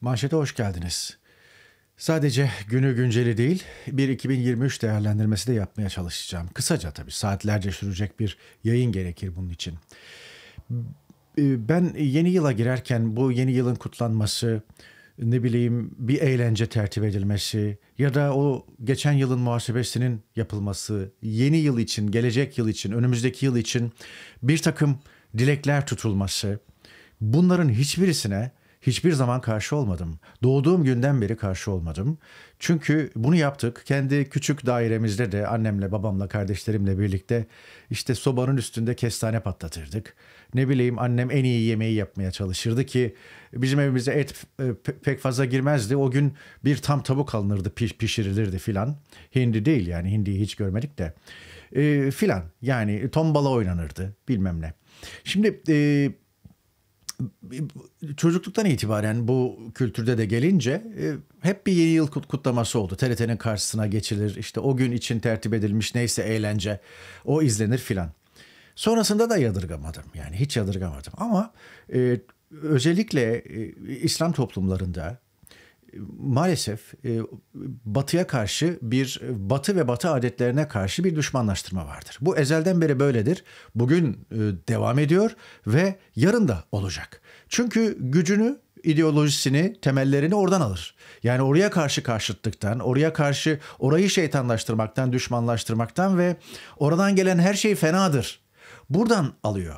Manşete hoş geldiniz. Sadece günü günceli değil, bir 2023 değerlendirmesi de yapmaya çalışacağım. Kısaca tabii saatlerce sürecek bir yayın gerekir bunun için. Ee, ben yeni yıla girerken bu yeni yılın kutlanması, ne bileyim bir eğlence tertip edilmesi ya da o geçen yılın muhasebesinin yapılması, yeni yıl için, gelecek yıl için, önümüzdeki yıl için bir takım dilekler tutulması bunların hiçbirisine hiçbir zaman karşı olmadım. Doğduğum günden beri karşı olmadım. Çünkü bunu yaptık. Kendi küçük dairemizde de annemle, babamla, kardeşlerimle birlikte işte sobanın üstünde kestane patlatırdık. Ne bileyim annem en iyi yemeği yapmaya çalışırdı ki bizim evimize et e, pek fazla girmezdi. O gün bir tam tavuk alınırdı, pişirilirdi filan. Hindi değil yani hindiyi hiç görmedik de. E, filan yani tombala oynanırdı bilmem ne. Şimdi e, çocukluktan itibaren bu kültürde de gelince e, hep bir yeni yıl kutlaması oldu. TRT'nin karşısına geçilir işte o gün için tertip edilmiş neyse eğlence o izlenir filan. Sonrasında da yadırgamadım yani hiç yadırgamadım ama e, özellikle e, İslam toplumlarında maalesef e, batıya karşı bir batı ve batı adetlerine karşı bir düşmanlaştırma vardır. Bu ezelden beri böyledir. Bugün e, devam ediyor ve yarın da olacak. Çünkü gücünü ideolojisini, temellerini oradan alır. Yani oraya karşı karşıtlıktan, oraya karşı orayı şeytanlaştırmaktan, düşmanlaştırmaktan ve oradan gelen her şey fenadır. Buradan alıyor.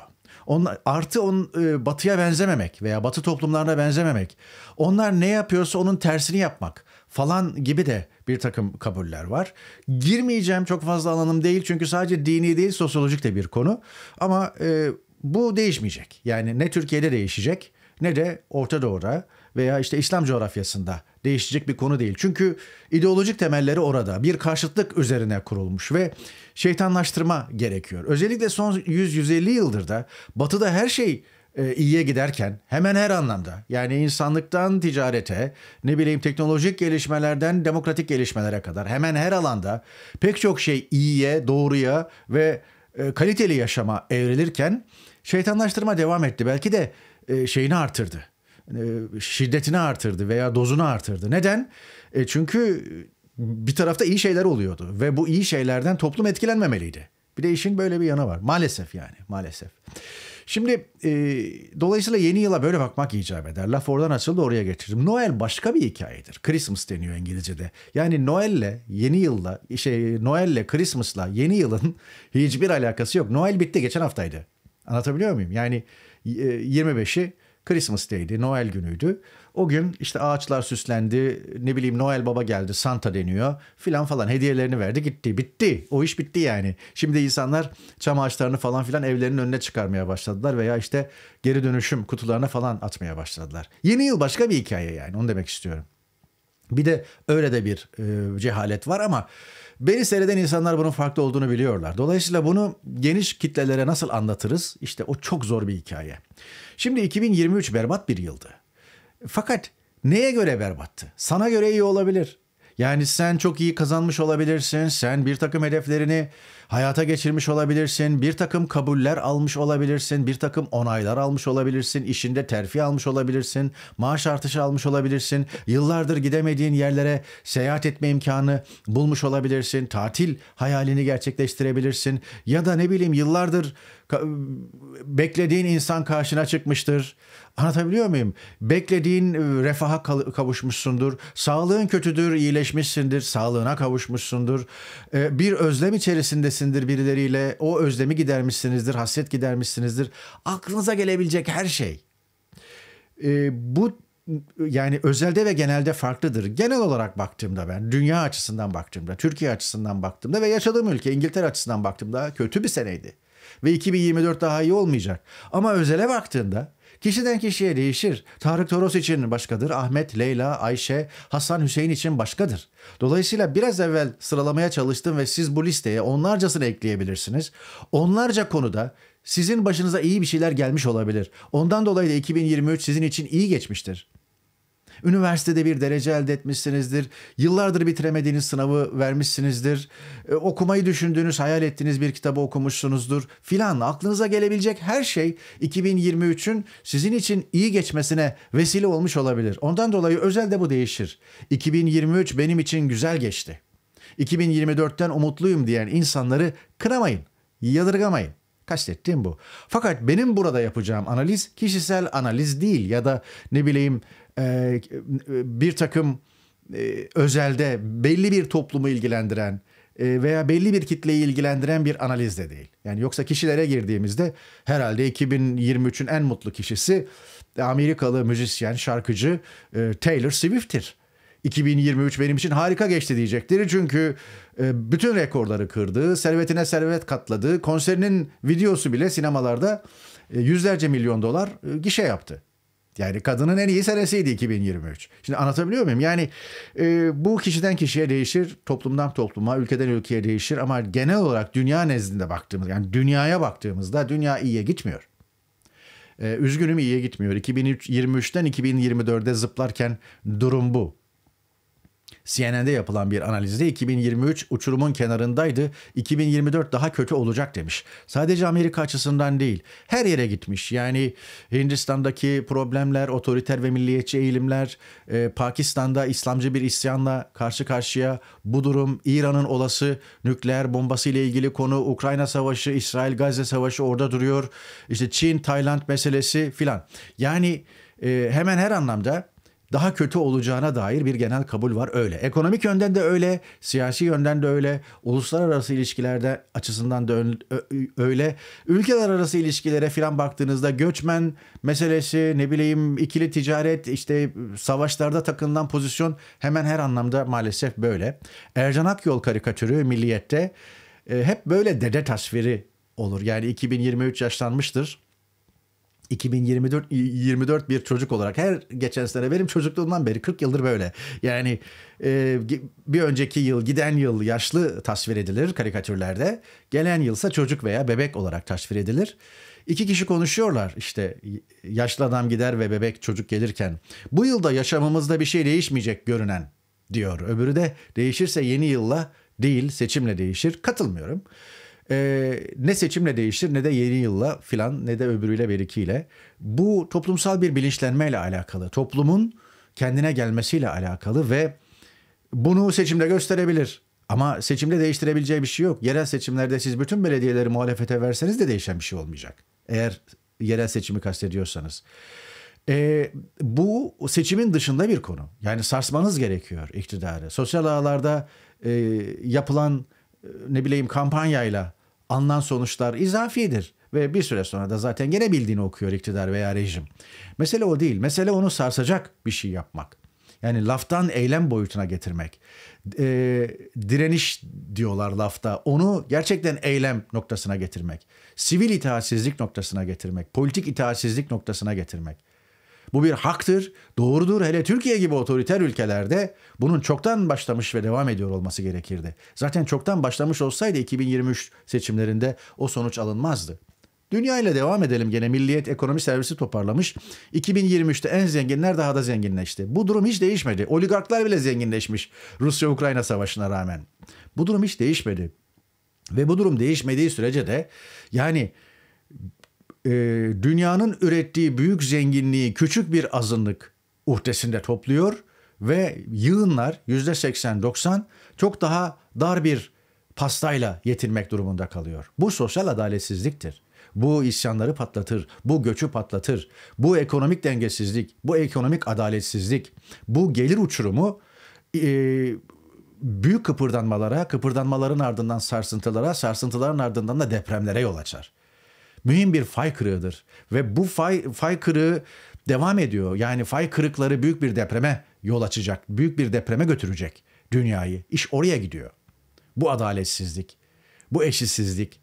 Onlar, artı on, e, batıya benzememek veya batı toplumlarına benzememek. Onlar ne yapıyorsa onun tersini yapmak falan gibi de bir takım kabuller var. Girmeyeceğim çok fazla alanım değil çünkü sadece dini değil sosyolojik de bir konu. Ama e, bu değişmeyecek. Yani ne Türkiye'de değişecek ne de Orta Doğu'da veya işte İslam coğrafyasında değişecek bir konu değil. Çünkü ideolojik temelleri orada. Bir karşıtlık üzerine kurulmuş ve şeytanlaştırma gerekiyor. Özellikle son 100-150 yıldır da batıda her şey e, iyiye giderken hemen her anlamda yani insanlıktan ticarete ne bileyim teknolojik gelişmelerden demokratik gelişmelere kadar hemen her alanda pek çok şey iyiye, doğruya ve e, kaliteli yaşama evrilirken şeytanlaştırma devam etti. Belki de e, şeyini artırdı. Hani, e, şiddetini artırdı veya dozunu artırdı. Neden? E çünkü bir tarafta iyi şeyler oluyordu ve bu iyi şeylerden toplum etkilenmemeliydi. Bir de işin böyle bir yana var. Maalesef yani maalesef. Şimdi e, dolayısıyla yeni yıla böyle bakmak icap eder. Laf oradan açıldı oraya getirdim. Noel başka bir hikayedir. Christmas deniyor İngilizce'de. Yani Noel'le yeni yılla şey Noel'le Christmas'la yeni yılın hiçbir alakası yok. Noel bitti geçen haftaydı. Anlatabiliyor muyum? Yani e, 25'i Christmas Day'di, Noel günüydü. O gün işte ağaçlar süslendi, ne bileyim Noel Baba geldi, Santa deniyor filan falan hediyelerini verdi gitti. Bitti. O iş bitti yani. Şimdi insanlar çam ağaçlarını falan filan evlerinin önüne çıkarmaya başladılar veya işte geri dönüşüm kutularına falan atmaya başladılar. Yeni yıl başka bir hikaye yani onu demek istiyorum. Bir de öyle de bir e, cehalet var ama beni seyreden insanlar bunun farklı olduğunu biliyorlar. Dolayısıyla bunu geniş kitlelere nasıl anlatırız? İşte o çok zor bir hikaye. Şimdi 2023 berbat bir yıldı. Fakat neye göre berbattı? Sana göre iyi olabilir. Yani sen çok iyi kazanmış olabilirsin, sen bir takım hedeflerini hayata geçirmiş olabilirsin, bir takım kabuller almış olabilirsin, bir takım onaylar almış olabilirsin, İşinde terfi almış olabilirsin, maaş artışı almış olabilirsin, yıllardır gidemediğin yerlere seyahat etme imkanı bulmuş olabilirsin, tatil hayalini gerçekleştirebilirsin ya da ne bileyim yıllardır beklediğin insan karşına çıkmıştır. Anlatabiliyor muyum? Beklediğin e, refaha kavuşmuşsundur. Sağlığın kötüdür, iyileşmişsindir, sağlığına kavuşmuşsundur. E, bir özlem içerisindesindir birileriyle. O özlemi gidermişsinizdir, hasret gidermişsinizdir. Aklınıza gelebilecek her şey. E, bu yani özelde ve genelde farklıdır. Genel olarak baktığımda ben dünya açısından baktığımda, Türkiye açısından baktığımda ve yaşadığım ülke İngiltere açısından baktığımda kötü bir seneydi ve 2024 daha iyi olmayacak. Ama özele baktığında Kişiden kişiye değişir. Tarık Toros için başkadır, Ahmet, Leyla, Ayşe, Hasan Hüseyin için başkadır. Dolayısıyla biraz evvel sıralamaya çalıştım ve siz bu listeye onlarcasını ekleyebilirsiniz. Onlarca konuda sizin başınıza iyi bir şeyler gelmiş olabilir. Ondan dolayı da 2023 sizin için iyi geçmiştir. Üniversitede bir derece elde etmişsinizdir. Yıllardır bitiremediğiniz sınavı vermişsinizdir. E, okumayı düşündüğünüz, hayal ettiğiniz bir kitabı okumuşsunuzdur filan. Aklınıza gelebilecek her şey 2023'ün sizin için iyi geçmesine vesile olmuş olabilir. Ondan dolayı özel de bu değişir. 2023 benim için güzel geçti. 2024'ten umutluyum diyen insanları kınamayın, yadırgamayın. Kastettiğim bu. Fakat benim burada yapacağım analiz kişisel analiz değil ya da ne bileyim ee, bir takım e, özelde belli bir toplumu ilgilendiren e, veya belli bir kitleyi ilgilendiren bir analiz de değil. Yani yoksa kişilere girdiğimizde herhalde 2023'ün en mutlu kişisi Amerikalı müzisyen, şarkıcı e, Taylor Swift'tir. 2023 benim için harika geçti diyecektir. Çünkü bütün rekorları kırdı, servetine servet katladı. Konserinin videosu bile sinemalarda yüzlerce milyon dolar gişe yaptı. Yani kadının en iyi senesiydi 2023. Şimdi anlatabiliyor muyum? Yani e, bu kişiden kişiye değişir, toplumdan topluma, ülkeden ülkeye değişir ama genel olarak dünya nezdinde baktığımız, yani dünyaya baktığımızda dünya iyiye gitmiyor. E, üzgünüm iyiye gitmiyor. 2023'ten 2024'e zıplarken durum bu. CNN'de yapılan bir analizde 2023 uçurumun kenarındaydı, 2024 daha kötü olacak demiş. Sadece Amerika açısından değil, her yere gitmiş. Yani Hindistan'daki problemler, otoriter ve milliyetçi eğilimler, e, Pakistan'da İslamcı bir isyanla karşı karşıya bu durum, İran'ın olası nükleer bombası ile ilgili konu, Ukrayna savaşı, İsrail-Gazze savaşı orada duruyor. İşte Çin, Tayland meselesi filan. Yani e, hemen her anlamda daha kötü olacağına dair bir genel kabul var öyle. Ekonomik yönden de öyle, siyasi yönden de öyle, uluslararası ilişkilerde açısından da öyle. Ülkeler arası ilişkilere filan baktığınızda göçmen meselesi, ne bileyim ikili ticaret, işte savaşlarda takınılan pozisyon hemen her anlamda maalesef böyle. Ercan Akyol karikatürü Milliyet'te e, hep böyle dede tasviri olur. Yani 2023 yaşlanmıştır 2024 24 bir çocuk olarak her geçen sene benim çocukluğumdan beri 40 yıldır böyle. Yani e, bir önceki yıl giden yıl yaşlı tasvir edilir karikatürlerde. Gelen yılsa çocuk veya bebek olarak tasvir edilir. İki kişi konuşuyorlar işte yaşlı adam gider ve bebek çocuk gelirken. Bu yılda yaşamımızda bir şey değişmeyecek görünen diyor. Öbürü de değişirse yeni yılla değil seçimle değişir. Katılmıyorum e, ne seçimle değişir ne de yeni yılla filan ne de öbürüyle bir berikiyle. Bu toplumsal bir bilinçlenmeyle alakalı. Toplumun kendine gelmesiyle alakalı ve bunu seçimle gösterebilir. Ama seçimle değiştirebileceği bir şey yok. Yerel seçimlerde siz bütün belediyeleri muhalefete verseniz de değişen bir şey olmayacak. Eğer yerel seçimi kastediyorsanız. E, bu seçimin dışında bir konu. Yani sarsmanız gerekiyor iktidarı. Sosyal ağlarda e, yapılan e, ne bileyim kampanyayla alınan sonuçlar izafidir ve bir süre sonra da zaten gene bildiğini okuyor iktidar veya rejim. Mesele o değil. Mesele onu sarsacak bir şey yapmak. Yani laftan eylem boyutuna getirmek. E, direniş diyorlar lafta. Onu gerçekten eylem noktasına getirmek. Sivil itaatsizlik noktasına getirmek. Politik itaatsizlik noktasına getirmek. Bu bir haktır, doğrudur. Hele Türkiye gibi otoriter ülkelerde bunun çoktan başlamış ve devam ediyor olması gerekirdi. Zaten çoktan başlamış olsaydı 2023 seçimlerinde o sonuç alınmazdı. Dünya ile devam edelim gene Milliyet Ekonomi Servisi toparlamış. 2023'te en zenginler daha da zenginleşti. Bu durum hiç değişmedi. Oligarklar bile zenginleşmiş Rusya-Ukrayna savaşına rağmen. Bu durum hiç değişmedi. Ve bu durum değişmediği sürece de yani e, dünyanın ürettiği büyük zenginliği küçük bir azınlık uhdesinde topluyor ve yığınlar yüzde %80-90 çok daha dar bir pastayla yetinmek durumunda kalıyor. Bu sosyal adaletsizliktir. Bu isyanları patlatır, bu göçü patlatır, bu ekonomik dengesizlik, bu ekonomik adaletsizlik, bu gelir uçurumu e, büyük kıpırdanmalara, kıpırdanmaların ardından sarsıntılara, sarsıntıların ardından da depremlere yol açar mühim bir fay kırığıdır. Ve bu fay, fay kırığı devam ediyor. Yani fay kırıkları büyük bir depreme yol açacak, büyük bir depreme götürecek dünyayı. İş oraya gidiyor. Bu adaletsizlik, bu eşitsizlik,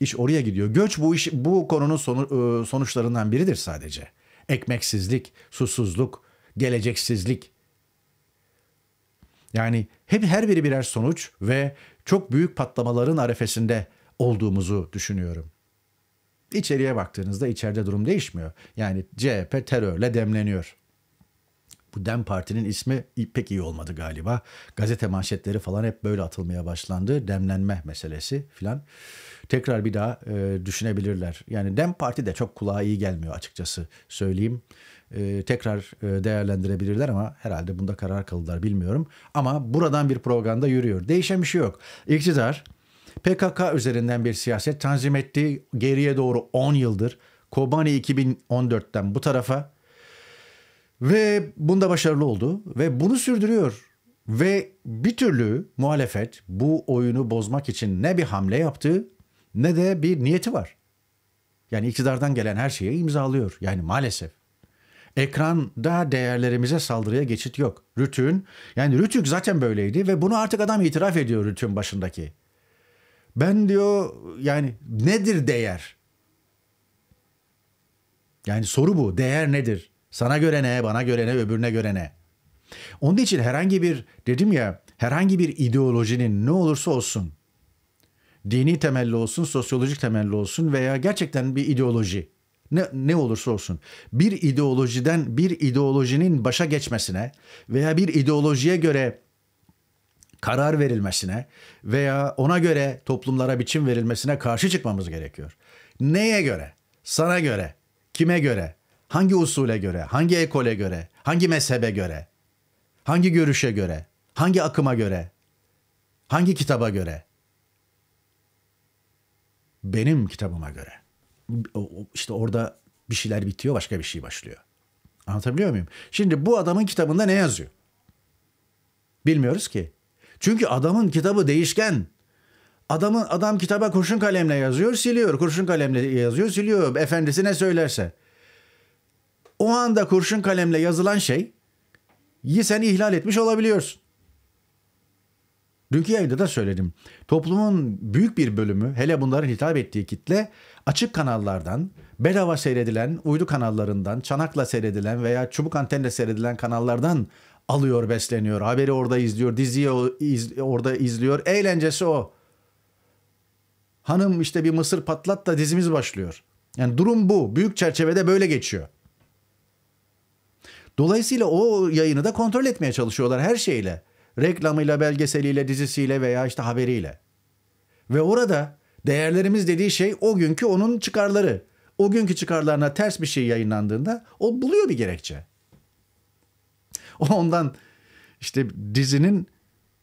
iş oraya gidiyor. Göç bu iş bu konunun sonu, e, sonuçlarından biridir sadece. Ekmeksizlik, susuzluk, geleceksizlik. Yani hep her biri birer sonuç ve çok büyük patlamaların arefesinde olduğumuzu düşünüyorum. İçeriye baktığınızda içeride durum değişmiyor. Yani CHP terörle demleniyor. Bu Dem Parti'nin ismi pek iyi olmadı galiba. Gazete manşetleri falan hep böyle atılmaya başlandı. Demlenme meselesi filan. Tekrar bir daha e, düşünebilirler. Yani Dem Parti de çok kulağa iyi gelmiyor açıkçası söyleyeyim. E, tekrar e, değerlendirebilirler ama herhalde bunda karar kaldılar bilmiyorum. Ama buradan bir programda yürüyor. Değişen bir şey yok. İktidar PKK üzerinden bir siyaset tanzim etti. Geriye doğru 10 yıldır Kobani 2014'ten bu tarafa ve bunda başarılı oldu ve bunu sürdürüyor. Ve bir türlü muhalefet bu oyunu bozmak için ne bir hamle yaptı ne de bir niyeti var. Yani iktidardan gelen her şeyi imzalıyor. Yani maalesef. Ekranda değerlerimize saldırıya geçit yok. Rütün, yani Rütük zaten böyleydi ve bunu artık adam itiraf ediyor Rütün başındaki. Ben diyor yani nedir değer? Yani soru bu. Değer nedir? Sana göre ne, bana göre ne, öbürüne göre ne? Onun için herhangi bir dedim ya herhangi bir ideolojinin ne olursa olsun dini temelli olsun, sosyolojik temelli olsun veya gerçekten bir ideoloji ne, ne olursa olsun bir ideolojiden bir ideolojinin başa geçmesine veya bir ideolojiye göre karar verilmesine veya ona göre toplumlara biçim verilmesine karşı çıkmamız gerekiyor. Neye göre? Sana göre, kime göre, hangi usule göre, hangi ekole göre, hangi mezhebe göre, hangi görüşe göre, hangi akıma göre, hangi kitaba göre? Benim kitabıma göre. İşte orada bir şeyler bitiyor, başka bir şey başlıyor. Anlatabiliyor muyum? Şimdi bu adamın kitabında ne yazıyor? Bilmiyoruz ki. Çünkü adamın kitabı değişken. Adamın adam kitaba kurşun kalemle yazıyor, siliyor. Kurşun kalemle yazıyor, siliyor. Efendisi ne söylerse. O anda kurşun kalemle yazılan şey sen ihlal etmiş olabiliyorsun. Dünkü yayında da söyledim. Toplumun büyük bir bölümü hele bunların hitap ettiği kitle açık kanallardan, bedava seyredilen uydu kanallarından, çanakla seyredilen veya çubuk antenle seyredilen kanallardan alıyor besleniyor. Haberi orada izliyor, diziyi orada izliyor. Eğlencesi o. Hanım işte bir mısır patlat da dizimiz başlıyor. Yani durum bu. Büyük çerçevede böyle geçiyor. Dolayısıyla o yayını da kontrol etmeye çalışıyorlar her şeyle. Reklamıyla, belgeseliyle, dizisiyle veya işte haberiyle. Ve orada değerlerimiz dediği şey o günkü onun çıkarları. O günkü çıkarlarına ters bir şey yayınlandığında o buluyor bir gerekçe. O ondan işte dizinin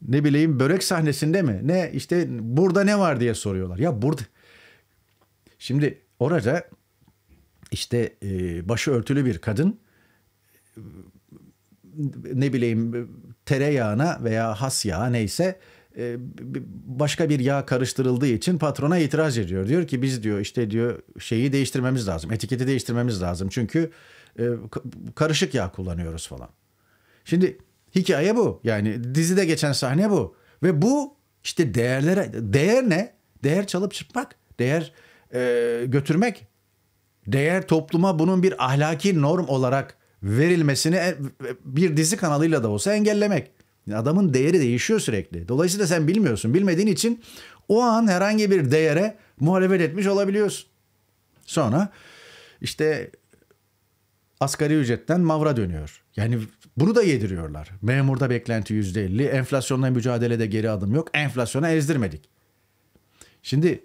ne bileyim börek sahnesinde mi? Ne işte burada ne var diye soruyorlar. Ya burada şimdi orada işte e, başı örtülü bir kadın e, ne bileyim tereyağına veya has yağı neyse e, başka bir yağ karıştırıldığı için patrona itiraz ediyor. Diyor ki biz diyor işte diyor şeyi değiştirmemiz lazım. Etiketi değiştirmemiz lazım. Çünkü e, karışık yağ kullanıyoruz falan. Şimdi hikaye bu. Yani dizide geçen sahne bu. Ve bu işte değerlere değer ne? Değer çalıp çırpmak, değer e, götürmek, değer topluma bunun bir ahlaki norm olarak verilmesini e, e, bir dizi kanalıyla da olsa engellemek. Adamın değeri değişiyor sürekli. Dolayısıyla sen bilmiyorsun. Bilmediğin için o an herhangi bir değere muhalefet etmiş olabiliyorsun. Sonra işte asgari ücretten mavra dönüyor. Yani bunu da yediriyorlar. Memurda beklenti yüzde elli, enflasyonla mücadelede geri adım yok. Enflasyona ezdirmedik. Şimdi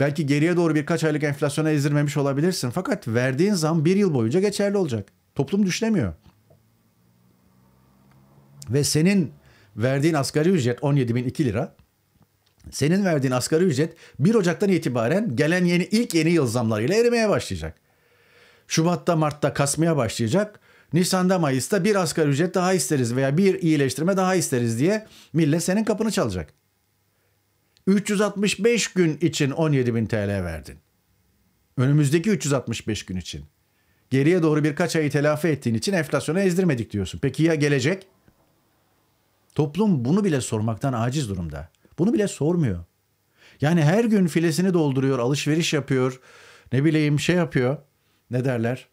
belki geriye doğru birkaç aylık enflasyona ezdirmemiş olabilirsin. Fakat verdiğin zam bir yıl boyunca geçerli olacak. Toplum düşünemiyor. Ve senin verdiğin asgari ücret bin 17.002 lira. Senin verdiğin asgari ücret 1 Ocak'tan itibaren gelen yeni ilk yeni yıl zamlarıyla erimeye başlayacak. Şubat'ta Mart'ta kasmaya başlayacak. Nisan'da Mayıs'ta bir asgari ücret daha isteriz veya bir iyileştirme daha isteriz diye millet senin kapını çalacak. 365 gün için 17 bin TL verdin. Önümüzdeki 365 gün için. Geriye doğru birkaç ayı telafi ettiğin için enflasyona ezdirmedik diyorsun. Peki ya gelecek? Toplum bunu bile sormaktan aciz durumda. Bunu bile sormuyor. Yani her gün filesini dolduruyor, alışveriş yapıyor, ne bileyim şey yapıyor. Ne derler?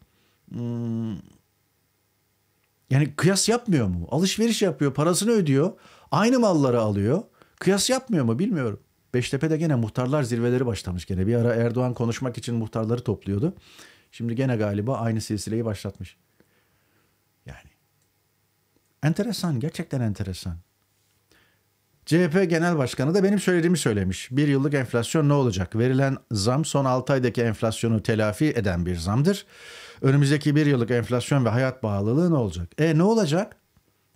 Hmm, yani kıyas yapmıyor mu? Alışveriş yapıyor, parasını ödüyor. Aynı malları alıyor. Kıyas yapmıyor mu bilmiyorum. Beştepe'de gene muhtarlar zirveleri başlamış gene. Bir ara Erdoğan konuşmak için muhtarları topluyordu. Şimdi gene galiba aynı silsileyi başlatmış. Yani. Enteresan, gerçekten enteresan. CHP Genel Başkanı da benim söylediğimi söylemiş. Bir yıllık enflasyon ne olacak? Verilen zam son 6 aydaki enflasyonu telafi eden bir zamdır önümüzdeki bir yıllık enflasyon ve hayat bağlılığı ne olacak? E ne olacak?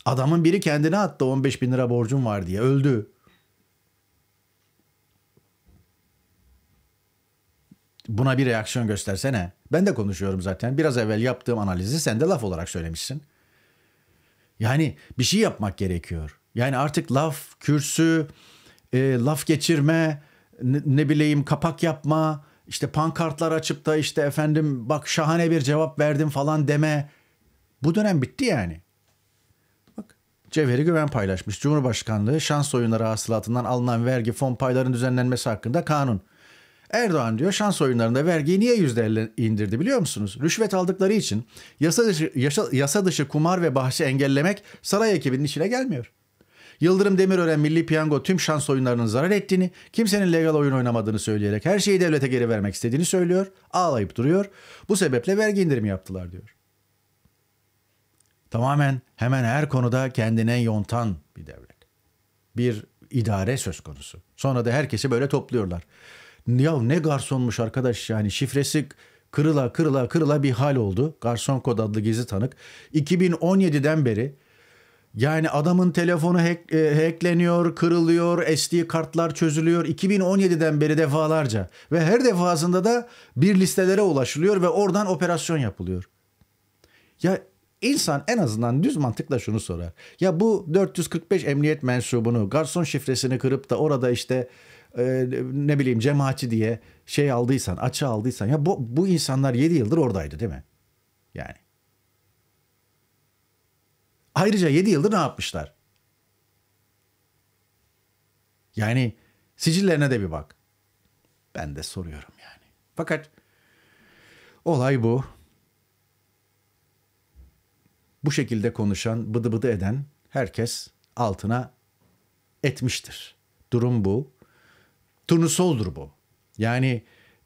Adamın biri kendine attı 15 bin lira borcum var diye öldü. Buna bir reaksiyon göstersene. Ben de konuşuyorum zaten. Biraz evvel yaptığım analizi sen de laf olarak söylemişsin. Yani bir şey yapmak gerekiyor. Yani artık laf, kürsü, e, laf geçirme, ne, ne bileyim kapak yapma, işte pankartlar açıp da işte efendim bak şahane bir cevap verdim falan deme. Bu dönem bitti yani. Bak Cevheri Güven paylaşmış. Cumhurbaşkanlığı şans oyunları hasılatından alınan vergi fon paylarının düzenlenmesi hakkında kanun. Erdoğan diyor şans oyunlarında vergiyi niye yüzde indirdi biliyor musunuz? Rüşvet aldıkları için yasa dışı, yasa, yasa dışı kumar ve bahşi engellemek saray ekibinin içine gelmiyor. Yıldırım Demirören Milli Piyango tüm şans oyunlarının zarar ettiğini, kimsenin legal oyun oynamadığını söyleyerek her şeyi devlete geri vermek istediğini söylüyor, ağlayıp duruyor. Bu sebeple vergi indirimi yaptılar diyor. Tamamen hemen her konuda kendine yontan bir devlet. Bir idare söz konusu. Sonra da herkesi böyle topluyorlar. Ya ne garsonmuş arkadaş yani şifresi kırıla kırıla kırıla bir hal oldu. Garson kod adlı gizli tanık. 2017'den beri yani adamın telefonu hack, e, hackleniyor, kırılıyor, SD kartlar çözülüyor 2017'den beri defalarca. Ve her defasında da bir listelere ulaşılıyor ve oradan operasyon yapılıyor. Ya insan en azından düz mantıkla şunu sorar. Ya bu 445 emniyet mensubunu garson şifresini kırıp da orada işte e, ne bileyim cemaatçi diye şey aldıysan, açı aldıysan ya bu, bu insanlar 7 yıldır oradaydı değil mi? Yani Ayrıca 7 yıldır ne yapmışlar? Yani sicillerine de bir bak. Ben de soruyorum yani. Fakat olay bu. Bu şekilde konuşan, bıdı bıdı eden herkes altına etmiştir. Durum bu. Turnusoldur bu. Yani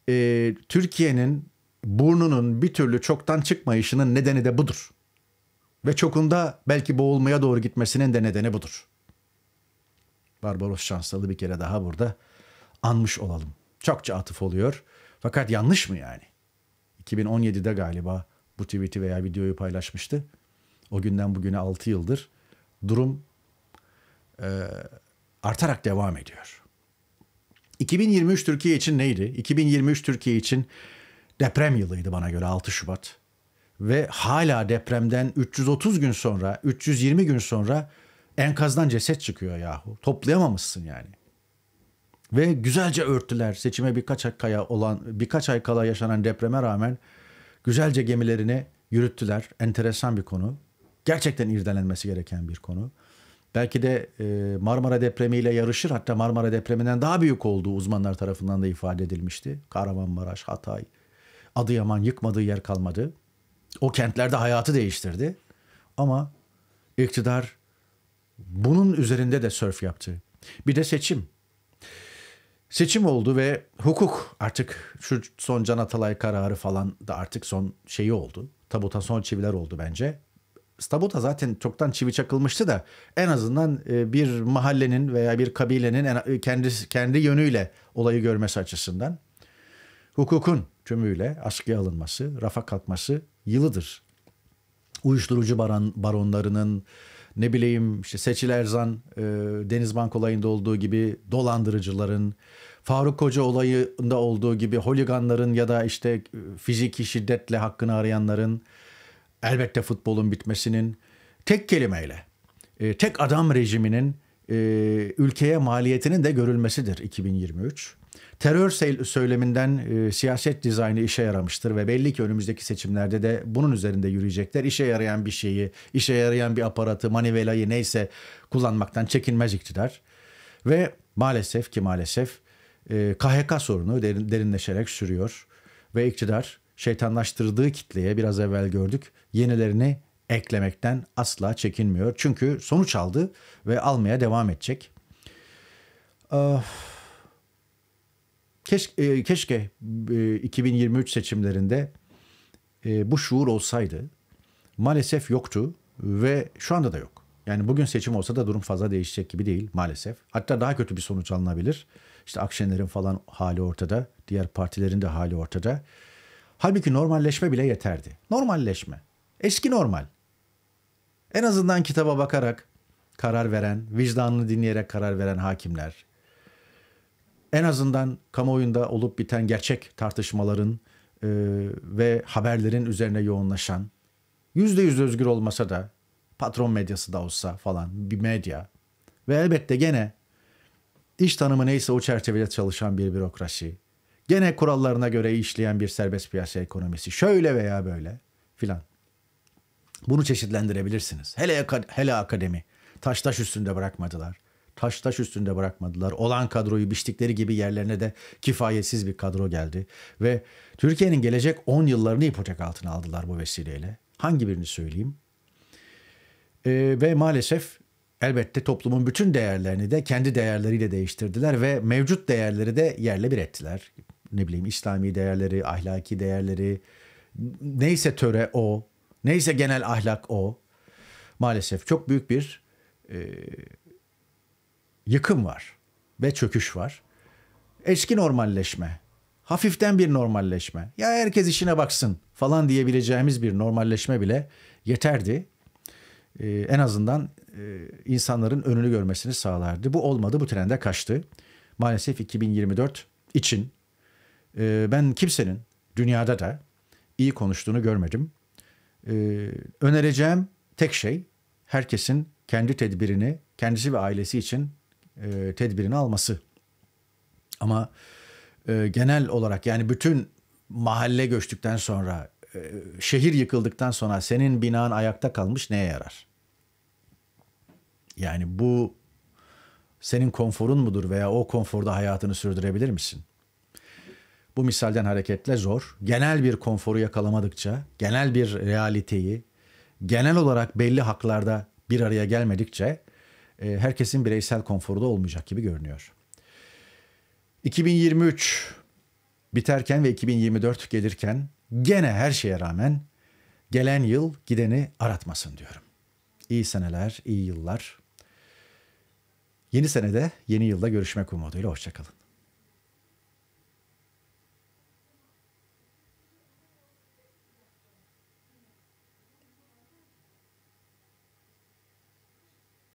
e, Türkiye'nin burnunun bir türlü çoktan çıkmayışının nedeni de budur. Ve çokunda belki boğulmaya doğru gitmesinin de nedeni budur. Barbaros şanslı bir kere daha burada anmış olalım. Çokça atıf oluyor. Fakat yanlış mı yani? 2017'de galiba bu tweet'i veya videoyu paylaşmıştı. O günden bugüne 6 yıldır durum e, artarak devam ediyor. 2023 Türkiye için neydi? 2023 Türkiye için deprem yılıydı bana göre 6 Şubat ve hala depremden 330 gün sonra, 320 gün sonra enkazdan ceset çıkıyor yahu. Toplayamamışsın yani. Ve güzelce örttüler. seçime birkaç ay kaya olan birkaç ay kala yaşanan depreme rağmen güzelce gemilerini yürüttüler. Enteresan bir konu. Gerçekten irdelenmesi gereken bir konu. Belki de e, Marmara depremiyle yarışır hatta Marmara depreminden daha büyük olduğu uzmanlar tarafından da ifade edilmişti. Kahramanmaraş, Hatay, Adıyaman yıkmadığı yer kalmadı. O kentlerde hayatı değiştirdi. Ama iktidar bunun üzerinde de sörf yaptı. Bir de seçim. Seçim oldu ve hukuk artık şu son Can Atalay kararı falan da artık son şeyi oldu. Tabuta son çiviler oldu bence. Tabuta zaten çoktan çivi çakılmıştı da en azından e, bir mahallenin veya bir kabilenin e, kendi, kendi yönüyle olayı görmesi açısından hukukun tümüyle askıya alınması, rafa kalkması yılıdır. Uyuşturucu baran, baronlarının ne bileyim işte Seçil Erzan e, Denizbank olayında olduğu gibi dolandırıcıların, Faruk Koca olayında olduğu gibi holiganların ya da işte e, fiziki şiddetle hakkını arayanların elbette futbolun bitmesinin tek kelimeyle e, tek adam rejiminin e, ülkeye maliyetinin de görülmesidir 2023. Terör söyleminden e, siyaset dizaynı işe yaramıştır ve belli ki önümüzdeki seçimlerde de bunun üzerinde yürüyecekler. İşe yarayan bir şeyi, işe yarayan bir aparatı, manivelayı neyse kullanmaktan çekinmez iktidar. Ve maalesef ki maalesef e, KHK sorunu derin, derinleşerek sürüyor ve iktidar şeytanlaştırdığı kitleye biraz evvel gördük yenilerini eklemekten asla çekinmiyor. Çünkü sonuç aldı ve almaya devam edecek. Of. Ah, Keşke, e, keşke e, 2023 seçimlerinde e, bu şuur olsaydı. Maalesef yoktu ve şu anda da yok. Yani bugün seçim olsa da durum fazla değişecek gibi değil maalesef. Hatta daha kötü bir sonuç alınabilir. İşte Akşener'in falan hali ortada. Diğer partilerin de hali ortada. Halbuki normalleşme bile yeterdi. Normalleşme. Eski normal. En azından kitaba bakarak karar veren, vicdanını dinleyerek karar veren hakimler, en azından kamuoyunda olup biten gerçek tartışmaların e, ve haberlerin üzerine yoğunlaşan, yüzde yüz özgür olmasa da patron medyası da olsa falan bir medya ve elbette gene iş tanımı neyse o çerçevede çalışan bir bürokrasi, gene kurallarına göre işleyen bir serbest piyasa ekonomisi şöyle veya böyle filan. Bunu çeşitlendirebilirsiniz. Hele, hele akademi. Taş taş üstünde bırakmadılar taş taş üstünde bırakmadılar. Olan kadroyu biçtikleri gibi yerlerine de kifayetsiz bir kadro geldi. Ve Türkiye'nin gelecek 10 yıllarını ipotek altına aldılar bu vesileyle. Hangi birini söyleyeyim? Ee, ve maalesef elbette toplumun bütün değerlerini de kendi değerleriyle değiştirdiler ve mevcut değerleri de yerle bir ettiler. Ne bileyim İslami değerleri, ahlaki değerleri, neyse töre o, neyse genel ahlak o. Maalesef çok büyük bir e, yıkım var ve çöküş var. Eski normalleşme, hafiften bir normalleşme. Ya herkes işine baksın falan diyebileceğimiz bir normalleşme bile yeterdi. Ee, en azından e, insanların önünü görmesini sağlardı. Bu olmadı, bu trende kaçtı. Maalesef 2024 için e, ben kimsenin dünyada da iyi konuştuğunu görmedim. E, önereceğim tek şey herkesin kendi tedbirini kendisi ve ailesi için e, tedbirini alması. Ama e, genel olarak yani bütün mahalle göçtükten sonra, e, şehir yıkıldıktan sonra senin binan ayakta kalmış neye yarar? Yani bu senin konforun mudur veya o konforda hayatını sürdürebilir misin? Bu misalden hareketle zor. Genel bir konforu yakalamadıkça, genel bir realiteyi, genel olarak belli haklarda bir araya gelmedikçe e, herkesin bireysel konforu da olmayacak gibi görünüyor. 2023 biterken ve 2024 gelirken gene her şeye rağmen gelen yıl gideni aratmasın diyorum. İyi seneler, iyi yıllar. Yeni senede, yeni yılda görüşmek umuduyla hoşçakalın.